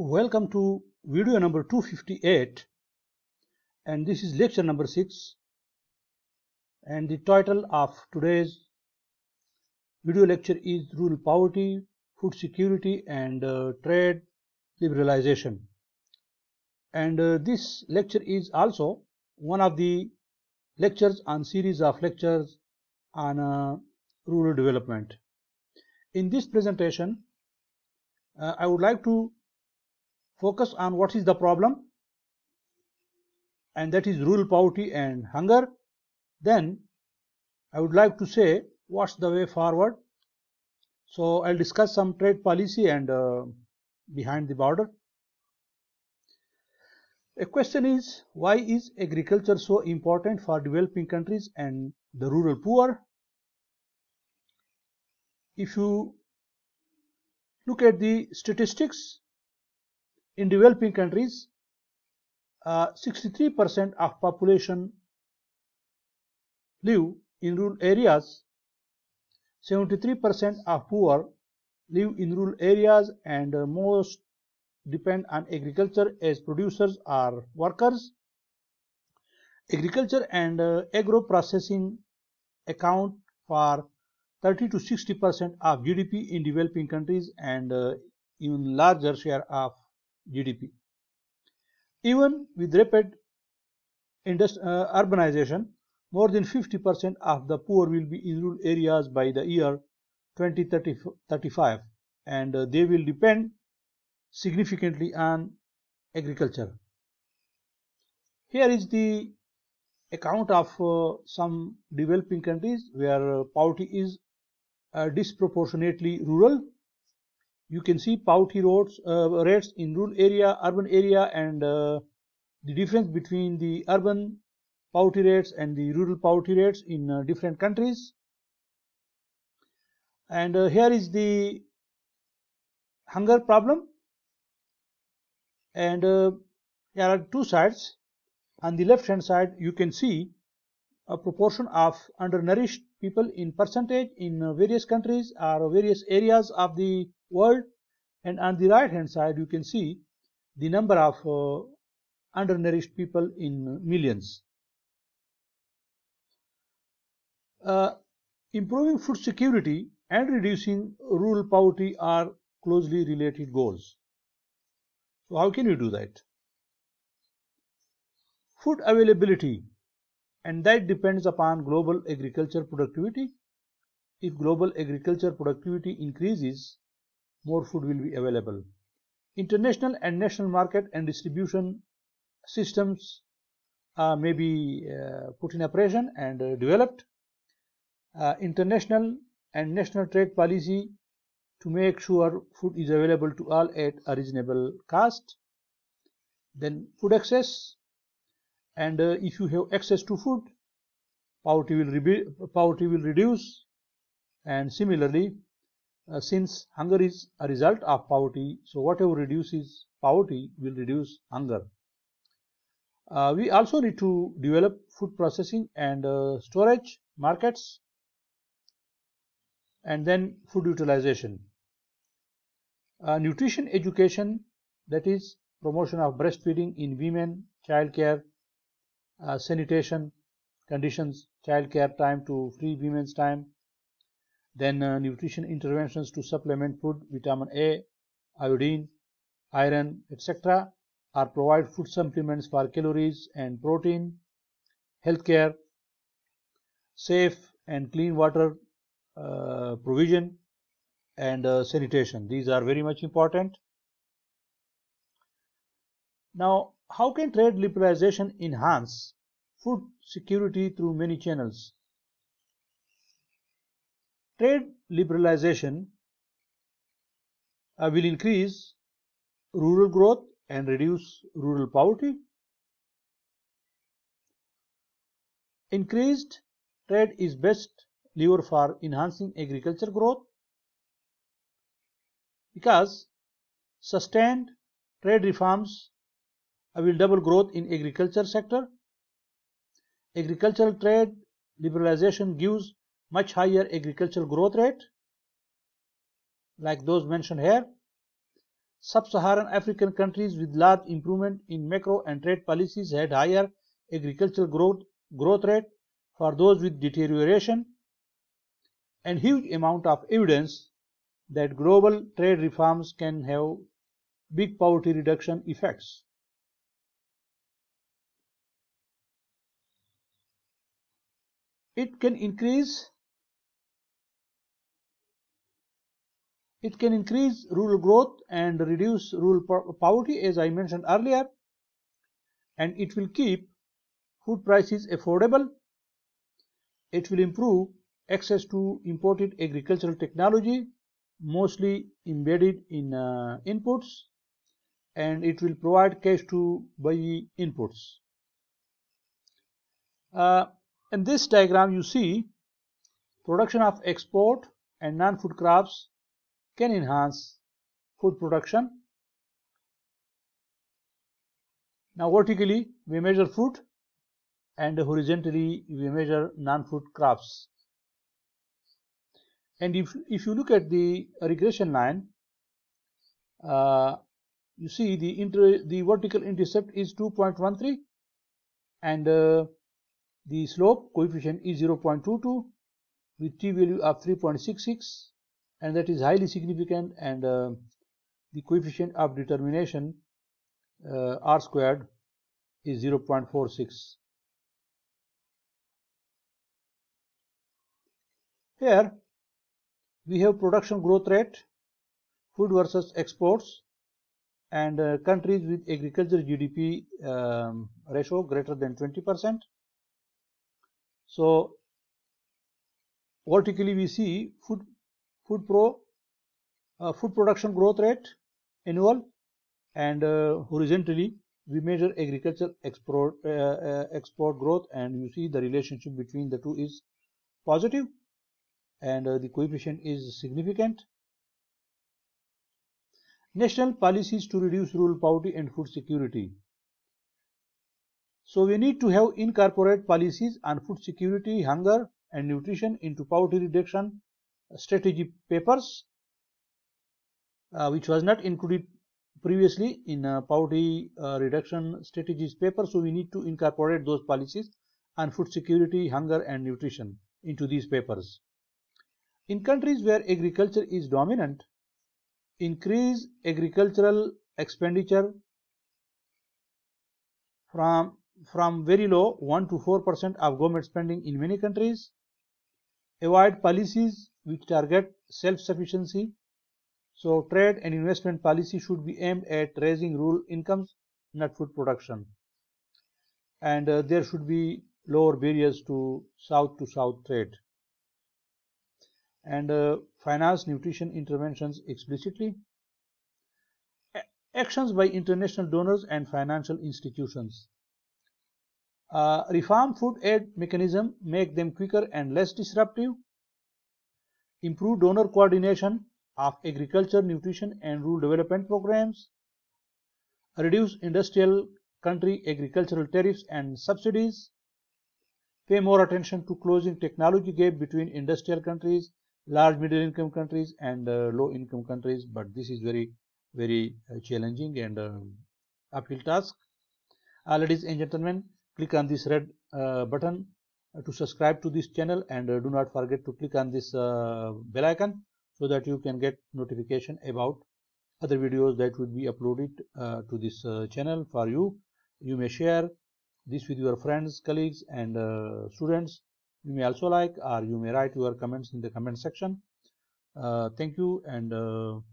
Welcome to video number 258 and this is lecture number 6 and the title of today's video lecture is Rural Poverty, Food Security and uh, Trade Liberalization and uh, this lecture is also one of the lectures on series of lectures on uh, rural development. In this presentation uh, I would like to focus on what is the problem and that is rural poverty and hunger then I would like to say what's the way forward so I'll discuss some trade policy and uh, behind the border a question is why is agriculture so important for developing countries and the rural poor if you look at the statistics in developing countries, 63% uh, of population live in rural areas. 73% of poor live in rural areas and uh, most depend on agriculture as producers or workers. Agriculture and uh, agro-processing account for 30 to 60 percent of GDP in developing countries and uh, even larger share of GDP. Even with rapid uh, urbanization, more than 50% of the poor will be in rural areas by the year 2035 and uh, they will depend significantly on agriculture. Here is the account of uh, some developing countries where uh, poverty is uh, disproportionately rural you can see poverty rates, uh, rates in rural area, urban area and uh, the difference between the urban poverty rates and the rural poverty rates in uh, different countries. And uh, here is the hunger problem. And there uh, are two sides. On the left hand side you can see a proportion of undernourished people in percentage in uh, various countries or various areas of the world and on the right hand side you can see the number of uh, undernourished people in millions. Uh, improving food security and reducing rural poverty are closely related goals. So how can you do that? Food availability and that depends upon global agriculture productivity. If global agriculture productivity increases, more food will be available. International and national market and distribution systems uh, may be uh, put in operation and uh, developed. Uh, international and national trade policy to make sure food is available to all at a reasonable cost. Then food access and uh, if you have access to food, poverty will, poverty will reduce and similarly uh, since hunger is a result of poverty, so whatever reduces poverty will reduce hunger. Uh, we also need to develop food processing and uh, storage markets and then food utilization. Uh, nutrition education that is promotion of breastfeeding in women, childcare, uh, sanitation conditions, childcare time to free women's time, then uh, nutrition interventions to supplement food, vitamin A, iodine, iron, etc. are provide food supplements for calories and protein. Healthcare, safe and clean water uh, provision and uh, sanitation. These are very much important. Now, how can trade liberalization enhance food security through many channels? trade liberalization uh, will increase rural growth and reduce rural poverty. Increased trade is best lever for enhancing agriculture growth because sustained trade reforms uh, will double growth in agriculture sector. Agricultural trade liberalization gives much higher agricultural growth rate like those mentioned here. Sub-Saharan African countries with large improvement in macro and trade policies had higher agricultural growth, growth rate for those with deterioration and huge amount of evidence that global trade reforms can have big poverty reduction effects. It can increase It can increase rural growth and reduce rural poverty as I mentioned earlier and it will keep food prices affordable. It will improve access to imported agricultural technology mostly embedded in uh, inputs and it will provide cash to buy inputs. Uh, in this diagram you see production of export and non-food crops can enhance food production. Now vertically we measure food and horizontally we measure non-food crops. And if, if you look at the regression line, uh, you see the, inter, the vertical intercept is 2.13 and uh, the slope coefficient is 0.22 with t value of 3.66 and that is highly significant and uh, the coefficient of determination uh, r squared is 0.46. Here we have production growth rate, food versus exports and uh, countries with agriculture GDP um, ratio greater than 20%. So vertically we see food food pro uh, food production growth rate annual and uh, horizontally we measure agriculture export uh, uh export growth and you see the relationship between the two is positive and uh, the coefficient is significant national policies to reduce rural poverty and food security so we need to have incorporate policies on food security hunger and nutrition into poverty reduction strategy papers uh, which was not included previously in uh, poverty uh, reduction strategies paper so we need to incorporate those policies on food security hunger and nutrition into these papers in countries where agriculture is dominant increase agricultural expenditure from from very low 1 to 4 percent of government spending in many countries avoid policies which target self-sufficiency. So trade and investment policy should be aimed at raising rural incomes, not food production. And uh, there should be lower barriers to south to south trade. And uh, finance nutrition interventions explicitly. A actions by international donors and financial institutions. Uh, reform food aid mechanism make them quicker and less disruptive improve donor coordination of agriculture, nutrition and rural development programs, reduce industrial country agricultural tariffs and subsidies, pay more attention to closing technology gap between industrial countries, large middle income countries and uh, low income countries but this is very very uh, challenging and uh, uphill task. Uh, ladies and gentlemen click on this red uh, button uh, to subscribe to this channel and uh, do not forget to click on this uh, bell icon so that you can get notification about other videos that would be uploaded to this channel for you. You may share this with your friends, colleagues and students. You may also like or you may write your comments in the comment section. thank you and